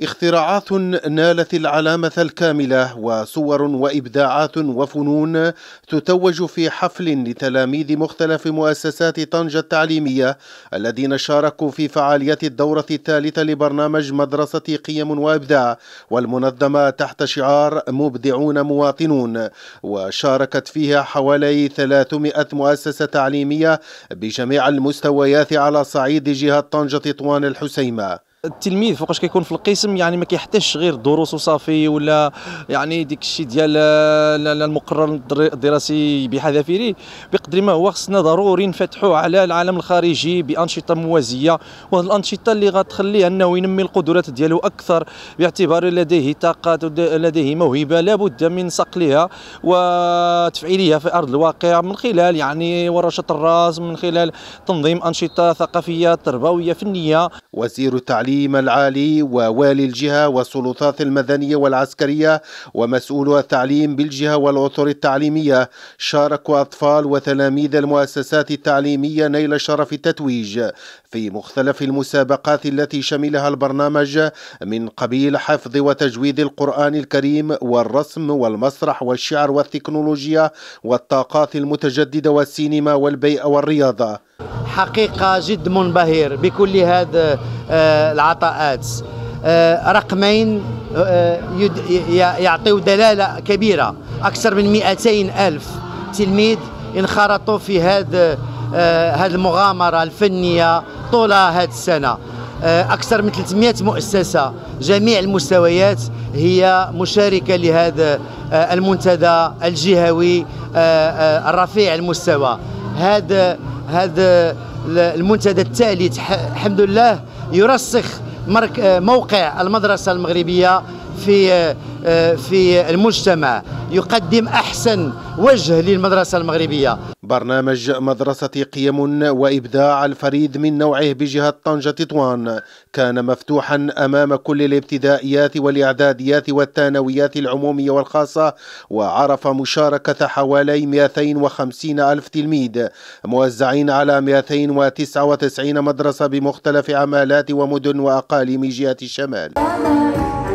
اختراعات نالت العلامة الكاملة وصور وإبداعات وفنون تتوج في حفل لتلاميذ مختلف مؤسسات طنجة التعليمية الذين شاركوا في فعالية الدورة الثالثة لبرنامج مدرسة قيم وإبداع والمنظمة تحت شعار مبدعون مواطنون وشاركت فيها حوالي 300 مؤسسة تعليمية بجميع المستويات على صعيد جهة طنجة طوان الحسيمة التلميذ فوقاش كيكون في القسم يعني ما كيحتاجش غير دروس وصافي ولا يعني ديك الشيء ديال المقرر الدراسي بحذافيره بقدر ما هو خصنا ضروري نفتحوا على العالم الخارجي بانشطه موازيه وهذه الانشطه اللي غتخليه انه ينمي القدرات ديالو اكثر باعتبار لديه طاقات لديه موهبه لابد من صقلها وتفعيلها في ارض الواقع من خلال يعني ورشه الراس من خلال تنظيم انشطه ثقافيه تربويه فنيه وزير التعليم التعليم العالي ووالي الجهة والسلطات المدنية والعسكرية ومسؤولو التعليم بالجهة والأطر التعليمية شاركوا أطفال وتلاميذ المؤسسات التعليمية نيل شرف التتويج في مختلف المسابقات التي شملها البرنامج من قبيل حفظ وتجويد القرآن الكريم والرسم والمسرح والشعر والتكنولوجيا والطاقات المتجددة والسينما والبيئة والرياضة حقيقة جد منبهر بكل هذا آه، العطاءات آه، رقمين آه، يعطيوا دلالة كبيرة أكثر من 200 ألف تلميذ انخرطوا في هذا هذه المغامرة الفنية طول هذه السنة أكثر من 300 مؤسسة جميع المستويات هي مشاركة لهذا المنتدى الجهوي الرفيع المستوى هذا هذا المنتدى الثالث الحمد لله يرسخ آه، موقع المدرسة المغربية في آه، آه، في المجتمع يقدم احسن وجه للمدرسه المغربيه برنامج مدرسة قيم وإبداع الفريد من نوعه بجهة طنجة تطوان كان مفتوحا أمام كل الابتدائيات والإعداديات والثانويات العمومية والخاصة وعرف مشاركة حوالي 250 ألف تلميذ موزعين على 299 مدرسة بمختلف عمالات ومدن وأقاليم جهة الشمال